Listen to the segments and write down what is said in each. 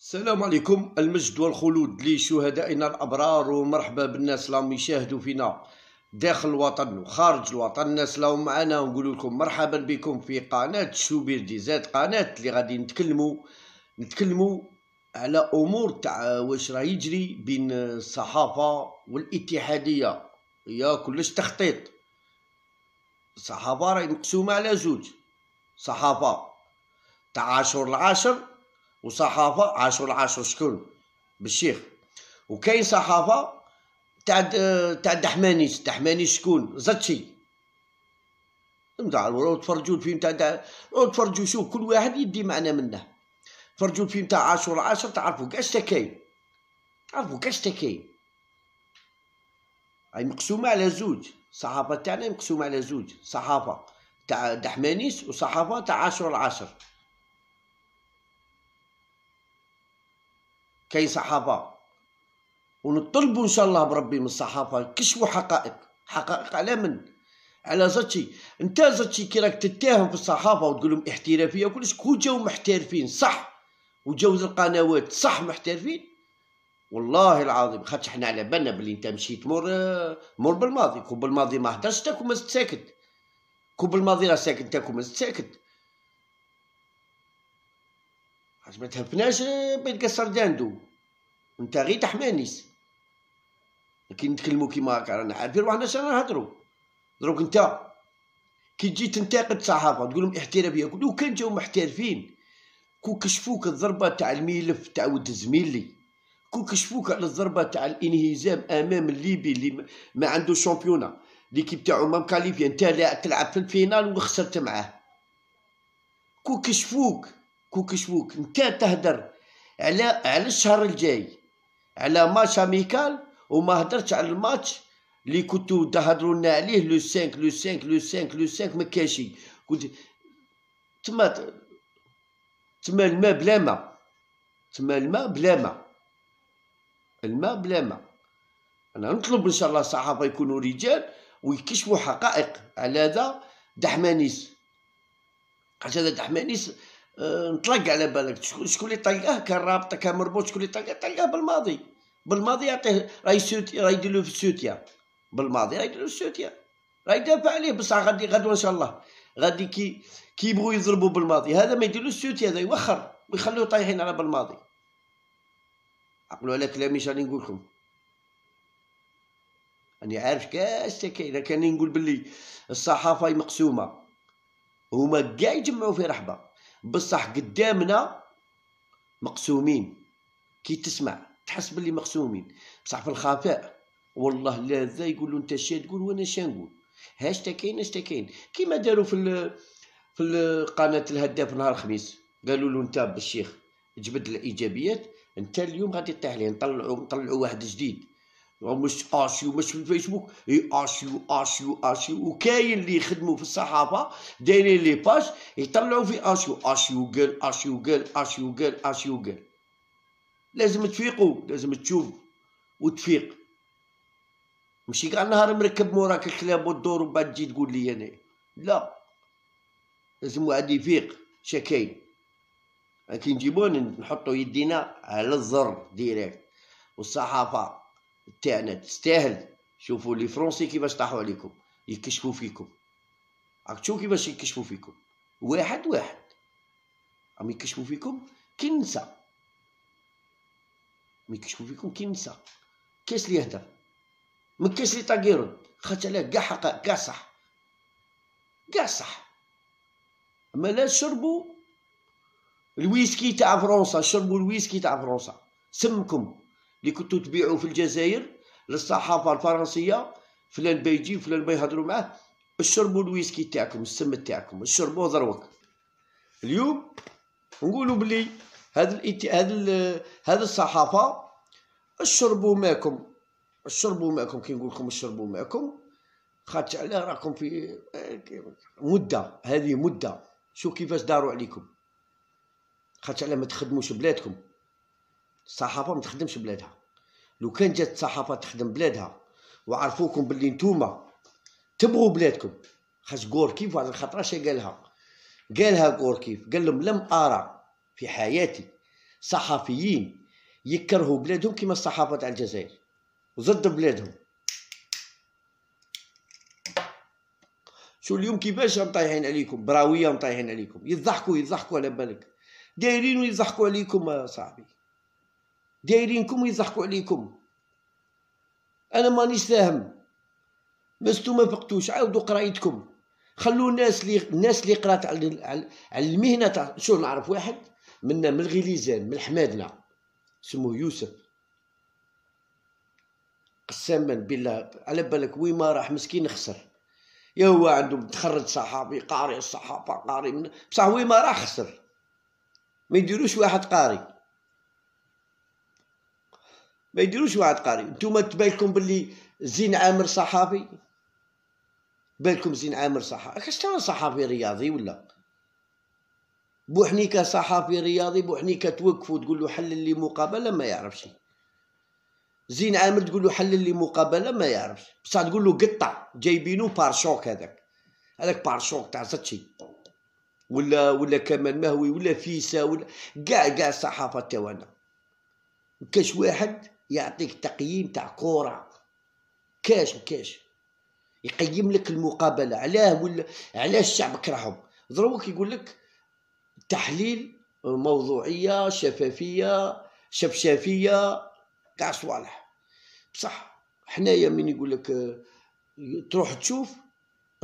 السلام عليكم المجد والخلود لشهدائنا الابرار ومرحبا بالناس اللي يشاهدوا فينا داخل الوطن وخارج الوطن الناس اللي معنا نقول لكم مرحبا بكم في قناه شوبير دي زاد قناه اللي غادي نتكلموا نتكلموا على امور تاع واش راه يجري بين الصحافه والاتحاديه هي كلش تخطيط الصحافه راهي مقسومه على زوج صحافه تاع عاشور العاشر وصحافه عاشوا العاشر شكون بالشيخ وكاين صحافه تاع تاع دحمانيس دحمانيس شكون زتشي نتاع ولو تفرجوا الفيلم تاع لو تفرجوا شوف كل واحد يدي معنى منه تفرجوا الفيلم تاع عاشور العاشر تعرفوا كاش كاين تعرفوا كاش كاين هاي مقسومه على زوج الصحافه تاعنا مقسومه على زوج صحافه تاع دحمانيس وصحافه تاع عاشور العاشر كي صحافة ونطلبوا إن شاء الله بربي من الصحافة يكشفوا حقائق حقائق على من على زاتشي انت زاتشي كي راك تتهم في الصحافة وتقول لهم احترافية وكلش كو جاو محترفين صح وجوز القنوات صح محترفين والله العظيم خاطش حنا على بالنا بلي انت مشيت مور مور بالماضي كون بالماضي ما هدرش تاكو ساكت كوب بالماضي راه ساكت تاكو ساكت ما تهفناش بيت كسر داندو انت غير تحمانيس كي نتكلمو كيما هكا رانا عارفين روحنا شنو نهضرو دروك انت كي تجي تنتقد صحافه تقول لهم احترافيه لو كان جاو محترفين كون كشفوك الضربه تاع الملف تاع ود زميلي كون كشفوك على الضربه تاع الانهزام امام الليبي اللي ما عنده شامبيونا ليكيب تاعو ما مكاليفيا انت تلعب في الفينال وخسرت معاه كون كشفوك كوكشوك انت تهدر على على الشهر الجاي على ماتش اميكال وما هدرتش على الماتش اللي كنتو تهضروا لنا عليه لو 5 لو 5 لو 5 لو 5 ما كانش كنت تما تما الماء بلا ما تما الماء بلا ما الماء بلا ما انا نطلب ان شاء الله الصحافه يكونوا رجال ويكشفوا حقائق على هذا دحمانيس حتى هذا دحمانيس نطلق على بالك شكون اللي طلقه كان رابطه كان مربوط شكون اللي طلقه طلقه بالماضي بالماضي يعطيه راه يسوت راه يدير له في السوتيا بالماضي راه يدير له في السوتيا راه يدافع عليه بصح غادي غدوه ان شاء الله غادي كي يبغوا يضربوا بالماضي هذا ما يديرلوش السوتيا هذا يوخر ويخلوه طايحين على بالماضي عقلوا على كلامي شاني نقول لكم راني عارف كاش كاين كان نقول باللي الصحافه مقسومه هما كاع يجمعوا في رحبه بصح قدامنا مقسومين كي تسمع تحس باللي مقسومين بصح في الخفاء والله لا ذا يقولوا انت شا تقول وانا شا نقول هاشتا كاين هاشتا كاين كيما داروا في في القناه الهداف نهار الخميس قالوا له انت بالشيخ جبد الايجابيات انت اليوم غادي تطيح عليه نطلعوا نطلعوا واحد جديد مش ارشيو مش في الفيسبوك اي ارشيو ارشيو ارشيو وكاين اللي يخدموا في الصحافه دايرين لي باج يطلعوا في ارشيو ارشيو قال ارشيو قال ارشيو قال ارشيو قال لازم تفيقوا لازم تشوف وتفيق ماشي كاع النهار مركب موراك الكلاب والدور ومن بعد تجي تقول لي انا لا لازم واحد يفيق شكاين كي نجيبون نحطوا يدينا على الزر ديريكت والصحافه تاعنا تستاهل شوفوا لي فرونسي كيفاش طاحوا عليكم يكشفوا فيكم راك تشوف كيفاش يكشفوا فيكم واحد واحد راهم يكشفوا فيكم كي النساء ما يكشفوا فيكم كي النساء كاش لي يهدر ما كاش لي طاقيرون خاطر لا كاع حق كاع صح كاع صح اما لا شربوا الويسكي تاع فرنسا شربوا الويسكي تاع فرنسا سمكم اللي كنتو تبيعوا في الجزائر للصحافه الفرنسيه فلان بيجي فلان ما يهضروا معاه اشربوا الويسكي تاعكم السم تاعكم شربوه ضروك اليوم نقولوا بلي هذا الات... هذا هذا الصحافه اشربوا معكم اشربوا معكم كي نقول لكم اشربوا معكم خاطر على راكم في مده هذه مده شوف كيفاش داروا عليكم خاطر على ما تخدموش بلادكم الصحافه ما تخدمش بلادها لو كان جات الصحافه تخدم بلادها وعرفوكم باللي نتوما تبغوا بلادكم خاص كيف واحد الخطره شي قالها قالها كيف قال لهم لم ارى في حياتي صحفيين يكرهوا بلادهم كما الصحافه تاع الجزائر وضد بلادهم شو اليوم كيفاش مطيحين عليكم براويه مطيحين عليكم يضحكوا يضحكوا على بالك دايرين ويضحكوا عليكم صاحبي دايرينكم ويضحكوا عليكم انا مانيش ساهم مستو ما فقتوش عاودوا قرايتكم خلوا الناس اللي الناس اللي قرات على على المهنه تاع شو نعرف واحد منا من الغليزان من حمادنا سموه يوسف قسما بالله على بالك وين ما راح مسكين خسر يا هو عنده تخرج صحافي قاري الصحافه قاري بصح وين ما راح خسر ما يديروش واحد قاري ما يديروش واحد قاري نتوما تبالكم باللي زين عامر صحافي بالكم زين عامر صحافي كاش ترى صحافي رياضي ولا بوحنيكة صحافي رياضي بوحنيكة توقفو تقولو حل لي مقابلة ما يعرفش زين عامر تقولو حل لي مقابلة ما يعرفش بصح تقول قطع جايبينو شوك هذاك هذاك بار شوك تاع زتشي ولا ولا كمال مهوي ولا فيسا ولا كاع كاع الصحافة تاعنا كاش واحد يعطيك تقييم تاع كورة كاش كاش يقيم لك المقابلة علاه ولا علاش الشعب كرههم ضروك يقول لك تحليل موضوعية شفافية شفشافية كاع صوالح بصح حنايا من يقول لك تروح تشوف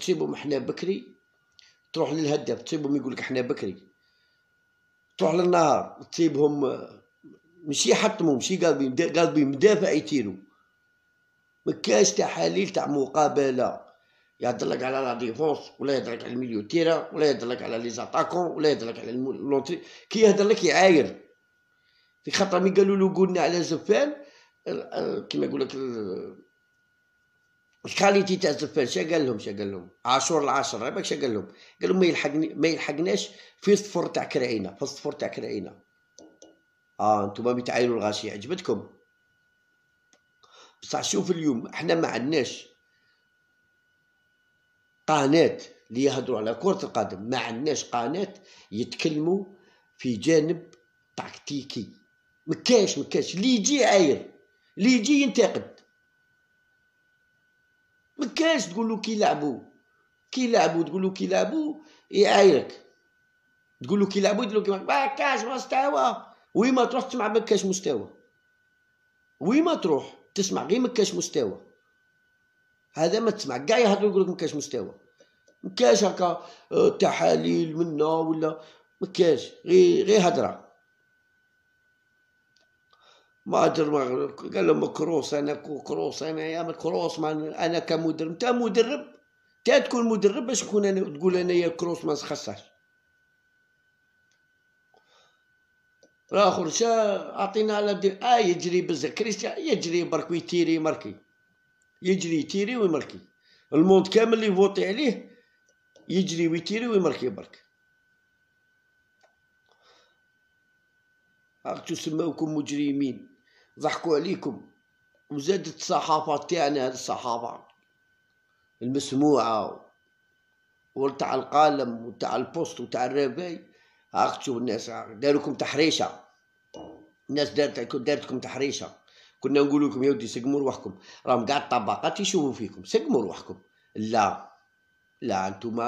تصيبهم حنا بكري تروح للهدف تصيبهم يقول لك حنا بكري تروح للنهار تصيبهم ماشي حطمو ماشي قلبي قلبي مدافع يتيرو ما كاش تحاليل تاع مقابله يهدرلك على لا ديفونس ولا يهدرلك على الميليو تيرا ولا يهدرلك على لي زاتاكون ولا يهدرلك على لونتري كي يهدرلك يعاير في خطر مي قالوا له قلنا على زفان كيما يقول لك الكاليتي تاع زفان شا قال لهم شا قال لهم عاشور العاشر عيبك شا قال لهم قال لهم ما يلحقني ما يلحقناش في صفر تاع كرعينا في صفر تاع كرعينا اه نتوما بتعايروا الغاشيه عجبتكم بصح شوف اليوم احنا ما عندناش قناه اللي يهضروا على كره القدم ما عندناش قناه يتكلموا في جانب تكتيكي مكاش مكاش اللي يجي عاير اللي يجي ينتقد مكاش تقولوا كي لعبوا كي لعبوا تقولوا كي لعبوا يعايرك تقولوا كي لعبوا يديروا كي ما كاش مستوى وين ما تروح تسمع ما كاش مستوى وين ما تروح تسمع غير ما كاش مستوى هذا ما تسمع كاع يهضروا يقولك ما كاش مستوى ما كاش هكا آه، تحاليل منا ولا ما كاش غير غير هضره ما ادري قال لهم كروس انا كروس انا يا كروس ما انا كمدرب انت مدرب انت تكون مدرب باش تكون انا تقول انايا كروس ما خصهاش الاخر شا عطينا على دير اه يجري بزاف كريستيان يجري برك ويتيري يمركي يجري يتيري ويماركي الموند كامل اللي فوتي عليه يجري ويتيري ويماركي برك عرفتو سماوكم مجرمين ضحكوا عليكم وزادت الصحافة تاعنا هاد الصحافة المسموعة وتاع القلم وتاع البوست وتاع الرباي عقدتوا الناس داروكم تحريشه الناس دارت دارتكم تحريشه كنا نقول لكم يا ودي سقموا روحكم راهم قاع الطبقات يشوفوا فيكم سقموا روحكم لا لا انتم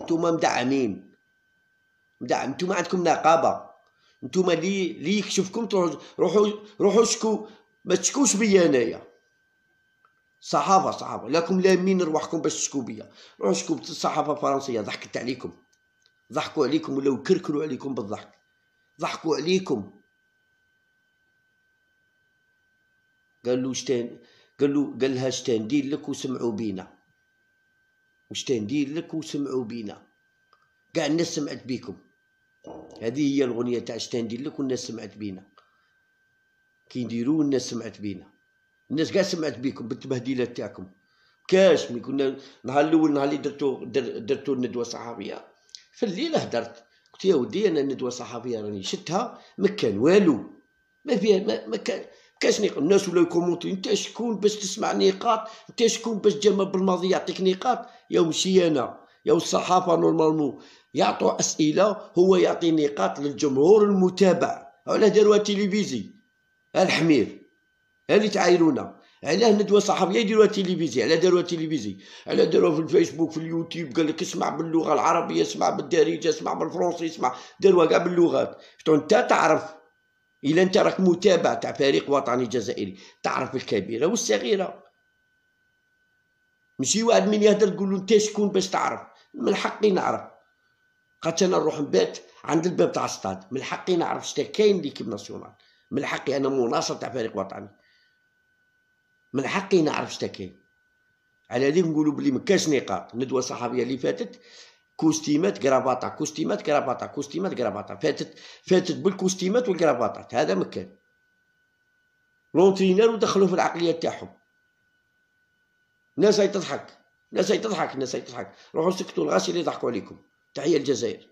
انتم مدعمين مدعم انتم عندكم نقابه انتم لي لي يكشفكم تروحوا روحوا شكو ما تشكوش بيا انايا صحافه صحافه لكم لامين روحكم باش تشكو بيا روحوا شكو الصحافه الفرنسيه ضحكت عليكم ضحكوا عليكم ولاو كركلوا عليكم بالضحك ضحكوا عليكم قال له شتان قال له قال لها دير لك وسمعوا بينا دير لك وسمعوا بينا كاع الناس سمعت بيكم هذه هي الغنية تاع دير لك والناس سمعت بينا كي نديرو الناس سمعت بينا الناس كاع سمعت بيكم بالتبهديلات تاعكم كاش من كنا نهار الاول نهار اللي درتو درتو الندوه الصحفيه في الليل هدرت قلت يا ودي انا الندوه الصحفيه راني شتها ما كان والو ما فيها ما, ما كان كاش الناس ولاو يكومونتي انت شكون باش تسمع نقاط انت شكون باش جمال بالماضي يعطيك نقاط يا مشي انا يا الصحافه نورمالمون يعطوا اسئله هو يعطي نقاط للجمهور المتابع على داروها تيليفيزي الحمير اللي تعايرونا علاه ندوه صحفيه يديروها تيليفيزي على داروها تيليفيزي على داروها في الفيسبوك في اليوتيوب قال لك اسمع باللغه العربيه اسمع بالدارجه اسمع بالفرنسي اسمع داروها كاع باللغات شتو انت تعرف الا انت راك متابع تاع فريق وطني جزائري تعرف الكبيره والصغيره ماشي واحد من يهدر تقول له انت شكون باش تعرف من حقي نعرف قالت انا نروح نبات عند الباب تاع الصطاد من حقي نعرف شتا كاين ليكيب ناسيونال من حقي انا مناصر تاع فريق وطني من حقي نعرف شتا كاين على هذه نقولوا بلي ما كاش نقاط ندوه صحفيه اللي فاتت كوستيمات كرافاطه كوستيمات كرافاطه كوستيمات كرافاطه فاتت فاتت بالكوستيمات والكرافاطات هذا ما كان لونترينار ودخلوه في العقليه تاعهم ناس هاي تضحك ناس هاي تضحك ناس هاي تضحك روحوا سكتوا الغاشي اللي يضحكوا عليكم تحيه الجزائر